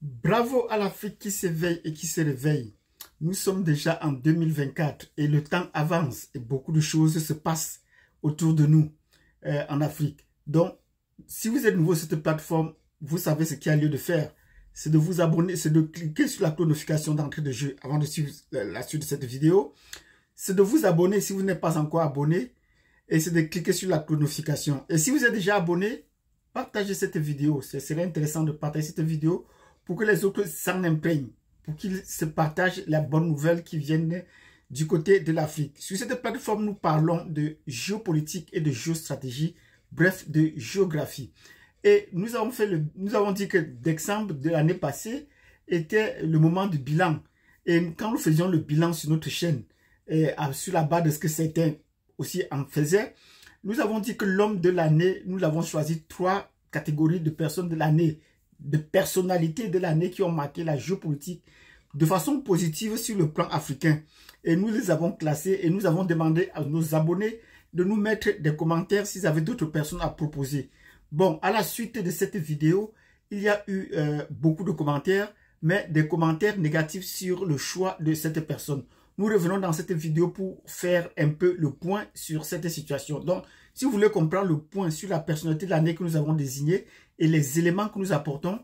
Bravo à l'Afrique qui s'éveille et qui se réveille. Nous sommes déjà en 2024 et le temps avance et beaucoup de choses se passent autour de nous euh, en Afrique. Donc, si vous êtes nouveau sur cette plateforme, vous savez ce qu'il y a lieu de faire. C'est de vous abonner, c'est de cliquer sur la notification d'entrée de jeu avant de suivre euh, la suite de cette vidéo. C'est de vous abonner si vous n'êtes pas encore abonné. Et c'est de cliquer sur la notification. Et si vous êtes déjà abonné, partagez cette vidéo. Ce serait intéressant de partager cette vidéo pour que les autres s'en imprègnent, pour qu'ils se partagent la bonne nouvelle qui vient du côté de l'Afrique. Sur cette plateforme, nous parlons de géopolitique et de géostratégie, bref, de géographie. Et nous avons, fait nous avons dit que d'exemple de l'année passée était le moment du bilan. Et quand nous faisions le bilan sur notre chaîne, et sur la base de ce que certains aussi en faisaient, nous avons dit que l'homme de l'année, nous l'avons choisi trois catégories de personnes de l'année de personnalités de l'année qui ont marqué la géopolitique de façon positive sur le plan africain. Et nous les avons classés et nous avons demandé à nos abonnés de nous mettre des commentaires s'ils avaient d'autres personnes à proposer. Bon, à la suite de cette vidéo, il y a eu euh, beaucoup de commentaires, mais des commentaires négatifs sur le choix de cette personne. Nous revenons dans cette vidéo pour faire un peu le point sur cette situation. Donc, si vous voulez comprendre le point sur la personnalité de l'année que nous avons désignée, et les éléments que nous apportons.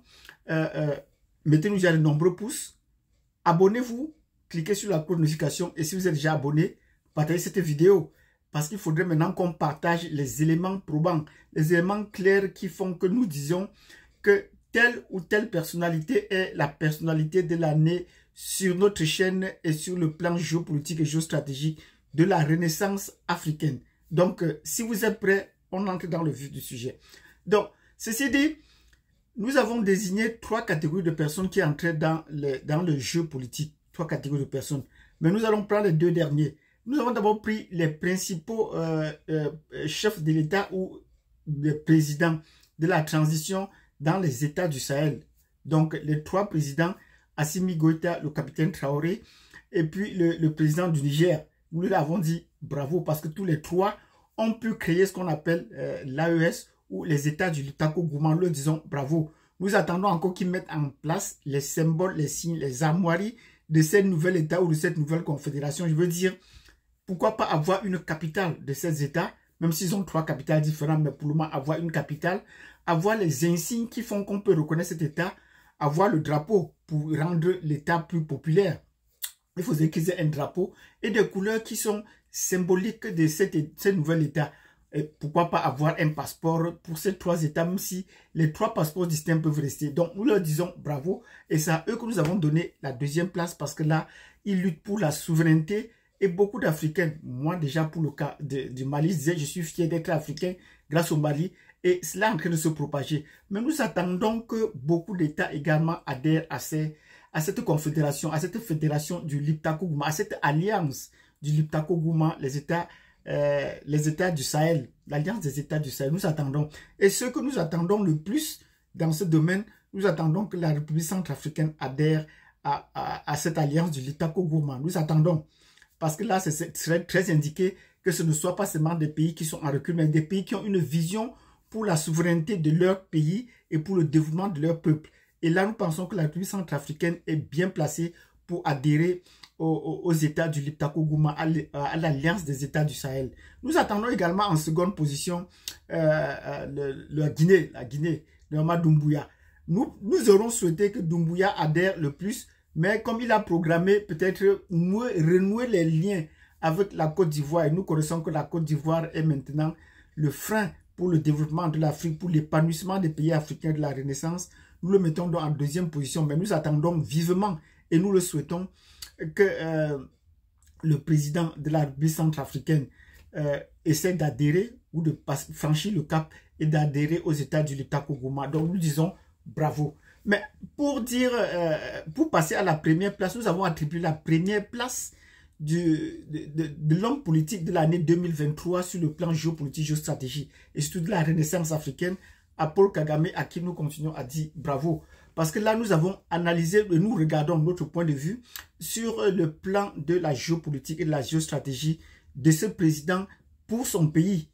Euh, euh, mettez-nous déjà de nombreux pouces. Abonnez-vous. Cliquez sur la cloche de notification. Et si vous êtes déjà abonné, partagez cette vidéo. Parce qu'il faudrait maintenant qu'on partage les éléments probants, les éléments clairs qui font que nous disons. que telle ou telle personnalité est la personnalité de l'année sur notre chaîne et sur le plan géopolitique et géostratégique de la renaissance africaine. Donc, euh, si vous êtes prêts, on entre dans le vif du sujet. Donc, Ceci dit, nous avons désigné trois catégories de personnes qui entraient dans le, dans le jeu politique. Trois catégories de personnes. Mais nous allons prendre les deux derniers. Nous avons d'abord pris les principaux euh, euh, chefs de l'État ou les présidents de la transition dans les États du Sahel. Donc, les trois présidents, Assimi Goïta, le capitaine Traoré, et puis le, président du Niger. Nous l'avons dit bravo parce que tous les trois ont pu créer ce qu'on appelle euh, l'AES les États du Lutako Gouman, leur disons bravo. Nous attendons encore qu'ils mettent en place les symboles, les signes, les armoiries de ces nouvel État ou de cette nouvelle confédération. Je veux dire, pourquoi pas avoir une capitale de ces États, même s'ils ont trois capitales différentes, mais pour le moment, avoir une capitale, avoir les insignes qui font qu'on peut reconnaître cet État, avoir le drapeau pour rendre l'État plus populaire. Il faut qu'ils un drapeau et des couleurs qui sont symboliques de cet, cet nouvel État. Euh, pourquoi pas avoir un passeport pour ces trois États, même si les trois passeports distincts peuvent rester. Donc, nous leur disons bravo. Et c'est à eux que nous avons donné la deuxième place parce que là, ils luttent pour la souveraineté. Et beaucoup d'Africains, moi déjà pour le cas du Mali, je je suis fier d'être africain grâce au Mali. Et cela est en train de se propager. Mais nous attendons que beaucoup d'États également adhèrent à, à cette confédération, à cette fédération du liptako à cette alliance du liptako les États euh, les États du Sahel, l'Alliance des États du Sahel. Nous attendons. Et ce que nous attendons le plus dans ce domaine, nous attendons que la République centrafricaine adhère à, cette alliance du Litako Gourmand. Nous attendons. Parce que là, c'est serait très indiqué que ce ne soit pas seulement des pays qui sont en recul, mais des pays qui ont une vision pour la souveraineté de leur pays et pour le développement de leur peuple. Et là, nous pensons que la République centrafricaine est bien placée pour adhérer aux, États du liptako à l'Alliance des États du Sahel. Nous attendons également en seconde position euh, euh, le, Guinée, la Guinée, le Mama Nous, nous aurons souhaité que Doumbouya adhère le plus, mais comme il a programmé peut-être renouer les liens avec la Côte d'Ivoire, et nous connaissons que la Côte d'Ivoire est maintenant le frein pour le développement de l'Afrique, pour l'épanouissement des pays africains de la Renaissance, nous le mettons donc en deuxième position, mais nous attendons vivement et nous le souhaitons que euh, le président de République centrafricaine euh, essaie d'adhérer ou de franchir le cap et d'adhérer aux États du liptako gourma Donc nous disons bravo. Mais pour dire, euh, pour passer à la première place, nous avons attribué la première place du, de, l'homme politique de l'année 2023 sur le plan géopolitique, géostratégie et surtout de la renaissance africaine à Paul Kagame à qui nous continuons à dire bravo. Parce que là, nous avons analysé, nous regardons notre point de vue sur le plan de la géopolitique et de la géostratégie de ce président pour son pays.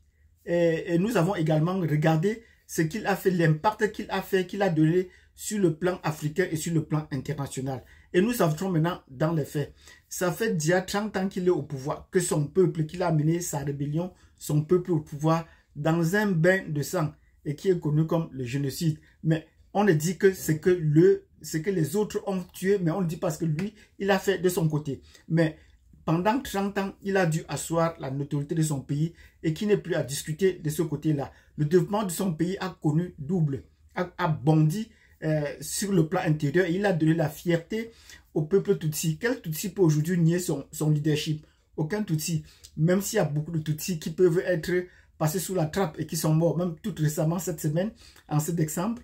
Et, nous avons également regardé ce qu'il a fait, l'impact qu'il a fait, qu'il a donné sur le plan africain et sur le plan international. Et nous entrons maintenant dans les faits. Ça fait déjà 30 ans qu'il est au pouvoir, que son peuple, qu'il a amené sa rébellion, son peuple au pouvoir dans un bain de sang et qui est connu comme le génocide. Mais on ne dit que c'est que le ce que les autres ont tué, mais on le dit parce que lui, il a fait de son côté. Mais pendant 30 ans, il a dû asseoir la notoriété de son pays et qui n'est plus à discuter de ce côté-là. Le développement de son pays a connu double, a, bondi euh, sur le plan intérieur il a donné la fierté au peuple Tutsi. Quel Tutsi peut aujourd'hui nier son, leadership Aucun Tutsi, même s'il y a beaucoup de Tutsi qui peuvent être passés sous la trappe et qui sont morts, même tout récemment cette semaine, en sept décembre,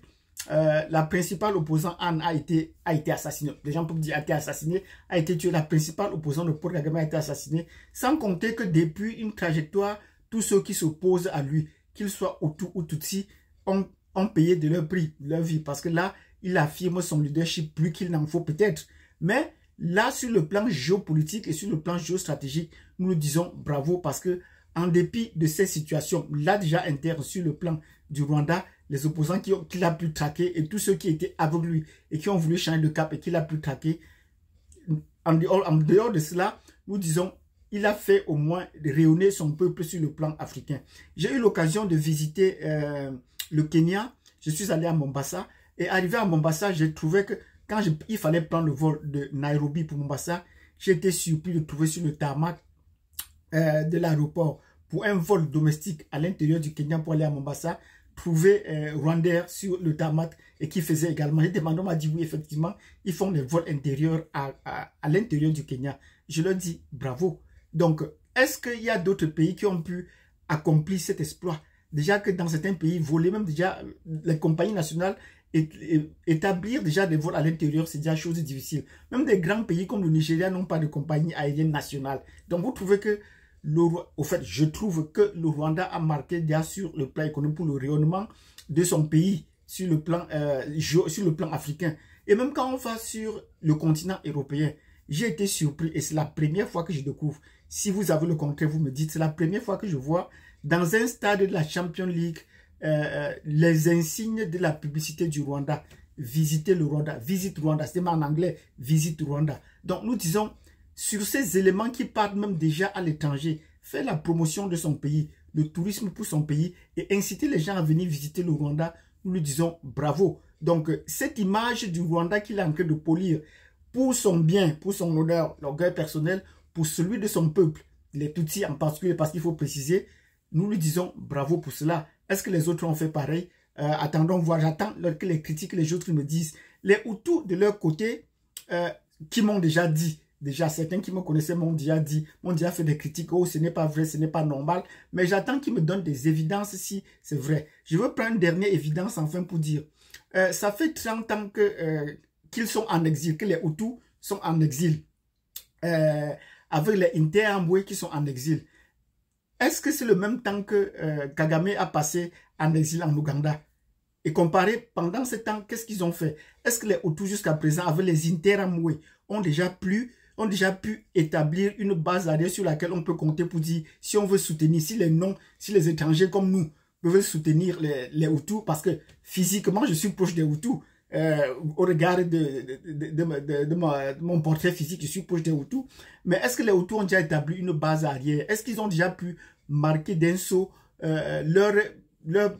euh, la principale opposante Anne a été, a été assassinée. Les gens peuvent dire a été assassinée, a été tuée. La principale opposante de Paul Kagame a été assassinée. Sans compter que depuis une trajectoire, tous ceux qui s'opposent à lui, qu'ils soient autour ou Tutsi, ont, ont, payé de leur prix, leur vie. Parce que là, il affirme son leadership plus qu'il n'en faut peut-être. Mais là, sur le plan géopolitique et sur le plan géostratégique, nous le disons bravo parce que en dépit de ces situations, là déjà interne sur le plan du Rwanda, les opposants qu'il qui a pu traquer et tous ceux qui étaient avec lui et qui ont voulu changer de cap et qu'il a pu traquer. En dehors, de cela, nous disons, il a fait au moins rayonner son peuple sur le plan africain. J'ai eu l'occasion de visiter euh, le Kenya. Je suis allé à Mombasa. Et arrivé à Mombasa, j'ai trouvé que quand il fallait prendre le vol de Nairobi pour Mombasa, j'étais surpris de trouver sur le tarmac euh, de l'aéroport pour un vol domestique à l'intérieur du Kenya pour aller à Mombasa, trouvé euh, sur le tarmac et qui faisait également. J'ai demandé, on m'a dit oui, effectivement, ils font des vols intérieurs à, à, l'intérieur du Kenya. Je leur dis bravo. Donc, est-ce qu'il y a d'autres pays qui ont pu accomplir cet exploit Déjà que dans certains pays, voler même déjà les compagnies nationales, établir déjà des vols à l'intérieur, c'est déjà chose difficile. Même des grands pays comme le Nigeria n'ont pas de compagnie aérienne nationale. Donc, vous trouvez que au fait, je trouve que le Rwanda a marqué bien sur le plan économique pour le rayonnement de son pays sur le plan, euh, sur le plan africain. Et même quand on va sur le continent européen, j'ai été surpris et c'est la première fois que je découvre. Si vous avez le contraire, vous me dites, c'est la première fois que je vois dans un stade de la Champions League euh, euh, les insignes de la publicité du Rwanda. Visitez le Rwanda, visite Rwanda, c'est en anglais, visite Rwanda. Donc nous disons, sur ces éléments qui partent même déjà à l'étranger, faire la promotion de son pays, le tourisme pour son pays et inciter les gens à venir visiter le Rwanda, nous lui disons bravo. Donc, cette image du Rwanda qu'il a en train de polir pour son bien, pour son honneur, l'orgueil personnel, pour celui de son peuple, les Tutsis en particulier, parce qu'il faut préciser, nous lui disons bravo pour cela. Est-ce que les autres ont fait pareil euh, Attendons voir, j'attends que les critiques, les autres me disent. Les Hutus de leur côté, euh, qui m'ont déjà dit, Déjà, certains qui me connaissaient m'ont déjà dit, m'ont déjà fait des critiques, oh, ce n'est pas vrai, ce n'est pas normal. Mais j'attends qu'ils me donnent des évidences si c'est vrai. Je veux prendre une dernière évidence enfin pour dire, euh, ça fait 30 ans que euh, qu'ils sont en exil, que les Hutus sont en exil. Euh, avec les Interamboué qui sont en exil. Est-ce que c'est le même temps que Kagame a passé en exil en Ouganda Et comparé pendant ce temps, qu'est-ce qu'ils ont fait Est-ce que les Hutus jusqu'à présent avec les Interamboué ont déjà plus ont déjà pu établir une base arrière sur laquelle on peut compter pour dire si on veut soutenir, si les non, si les étrangers comme nous peuvent soutenir les, les Hutus, parce que physiquement, je suis proche des Hutus. Euh, au regard de, de, de, mon portrait physique, je suis proche des Hutus. Mais est-ce que les Hutus ont déjà établi une base arrière Est-ce qu'ils ont déjà pu marquer d'un saut euh, leur, leur,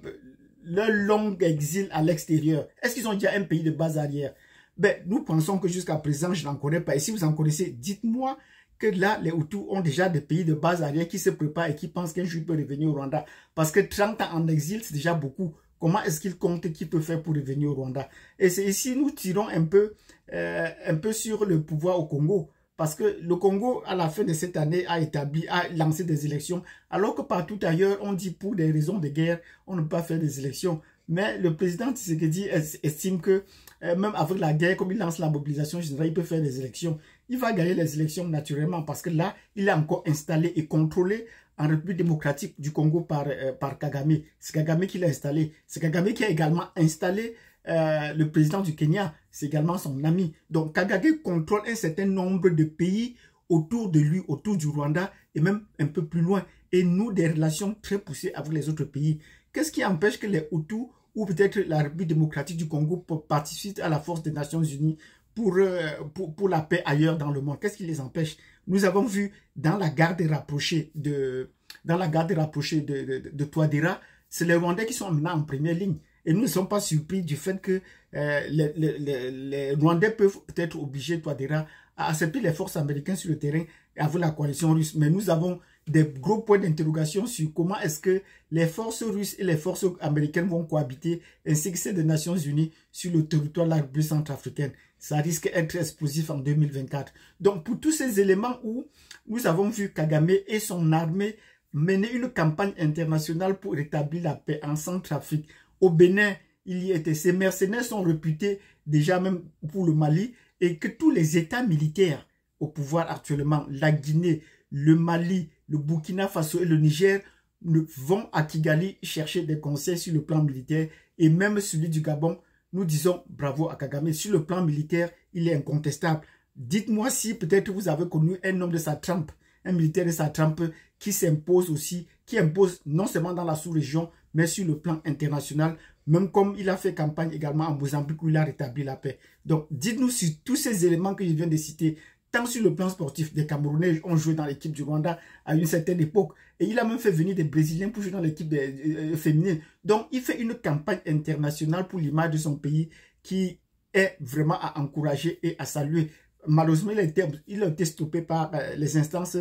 leur long exil à l'extérieur Est-ce qu'ils ont déjà un pays de base arrière ben, nous pensons que jusqu'à présent, je n'en connais pas. Et si vous en connaissez, dites-moi que là, les Hutus ont déjà des pays de base arrière qui se préparent et qui pensent qu'un jour ils peuvent revenir au Rwanda. Parce que 30 ans en exil, c'est déjà beaucoup. Comment est-ce qu'ils comptent qu'ils peut faire pour revenir au Rwanda Et c'est ici nous tirons un peu, euh, un peu sur le pouvoir au Congo. Parce que le Congo, à la fin de cette année, a établi, a lancé des élections. Alors que partout ailleurs, on dit pour des raisons de guerre, on ne peut pas faire des élections. Mais le président Tshisekedi estime que, euh, même avec la guerre, comme il lance la mobilisation générale, il peut faire des élections. Il va gagner les élections naturellement parce que là, il est encore installé et contrôlé en République démocratique du Congo par, euh, par Kagame. C'est Kagame qui l'a installé. C'est Kagame qui a également installé euh, le président du Kenya. C'est également son ami. Donc Kagame contrôle un certain nombre de pays autour de lui, autour du Rwanda et même un peu plus loin. Et nous, des relations très poussées avec les autres pays. Qu'est-ce qui empêche que les Hutus ou peut-être la République démocratique du Congo participent à la force des Nations Unies euh, pour, pour, la paix ailleurs dans le monde Qu'est-ce qui les empêche Nous avons vu dans la garde rapprochée de, dans la garde rapprochée de, de, c'est les Rwandais qui sont maintenant en première ligne. Et nous ne sommes pas surpris du fait que euh, les, Rwandais peuvent peut-être obliger Toadira à accepter les forces américaines sur le terrain et à vouloir la coalition russe. Mais nous avons des gros points d'interrogation sur comment est-ce que les forces russes et les forces américaines vont cohabiter, ainsi que celles des Nations Unies sur le territoire de la centrafricaine. Ça risque d'être explosif en 2024. Donc pour tous ces éléments où nous avons vu Kagame et son armée mener une campagne internationale pour rétablir la paix en Centrafrique, au Bénin, il y était. Ces mercenaires sont réputés déjà même pour le Mali et que tous les États militaires au pouvoir actuellement, la Guinée, le Mali, le Burkina Faso et le Niger vont à Kigali chercher des conseils sur le plan militaire et même celui du Gabon. Nous disons bravo à Kagame. Sur le plan militaire, il est incontestable. Dites-moi si peut-être vous avez connu un homme de sa trempe, un militaire de sa trempe qui s'impose aussi, qui impose non seulement dans la sous-région, mais sur le plan international, même comme il a fait campagne également en Mozambique où il a rétabli la paix. Donc dites-nous sur tous ces éléments que je viens de citer, tant sur le plan sportif, des Camerounais ont joué dans l'équipe du Rwanda à une certaine époque. Et il a même fait venir des Brésiliens pour jouer dans l'équipe euh, euh, féminine. Donc, il fait une campagne internationale pour l'image de son pays qui est vraiment à encourager et à saluer. Malheureusement, il a il a été stoppé par euh, les instances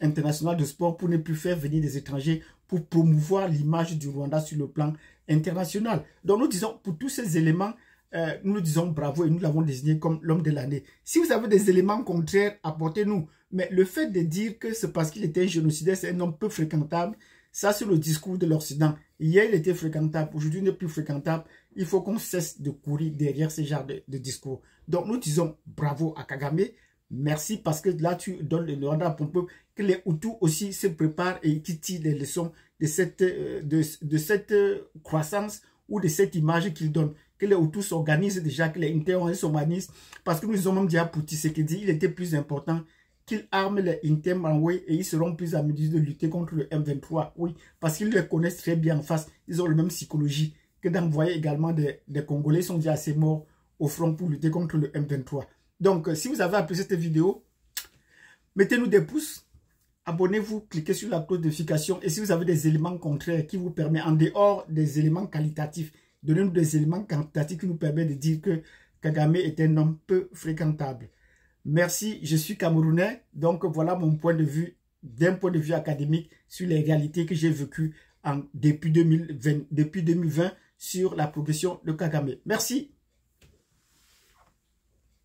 internationales de sport pour ne plus faire venir des étrangers pour promouvoir l'image du Rwanda sur le plan international. Donc, nous disons, pour tous ces éléments, euh, nous nous disons bravo et nous l'avons désigné comme l'homme de l'année. Si vous avez des éléments contraires, apportez-nous. Mais le fait de dire que c'est parce qu'il était un génocidaire, c'est un homme peu fréquentable, ça c'est le discours de l'Occident. Hier, il était fréquentable, aujourd'hui, il n'est plus fréquentable. Il faut qu'on cesse de courir derrière ce genre de, discours. Donc, nous disons bravo à Kagame, merci parce que là, tu donnes le Rwanda à ton peuple, que les Hutus aussi se préparent et qu'ils tirent les leçons de cette, euh, de cette euh, croissance ou de cette image qu'ils donnent que les Hutus s'organisent déjà, que les Inter s'organisent, parce que nous avons même dit à Poutine ce qu'il dit, il était plus important qu'ils arment les Inter et ils seront plus à de lutter contre le M23. Oui, parce qu'ils le connaissent très bien en face, ils ont la même psychologie que d'envoyer également des, Congolais, Congolais sont déjà assez morts au front pour lutter contre le M23. Donc, euh, si vous avez apprécié cette vidéo, mettez-nous des pouces, abonnez-vous, cliquez sur la cloche de notification et si vous avez des éléments contraires qui vous permettent, en dehors des éléments qualitatifs, Donnez-nous des éléments quantitatifs qui nous permettent de dire que Kagame est un homme peu fréquentable. Merci, je suis camerounais, donc voilà mon point de vue, d'un point de vue académique, sur les réalités que j'ai vécues en, depuis, 2020, depuis 2020 sur la progression de Kagame. Merci.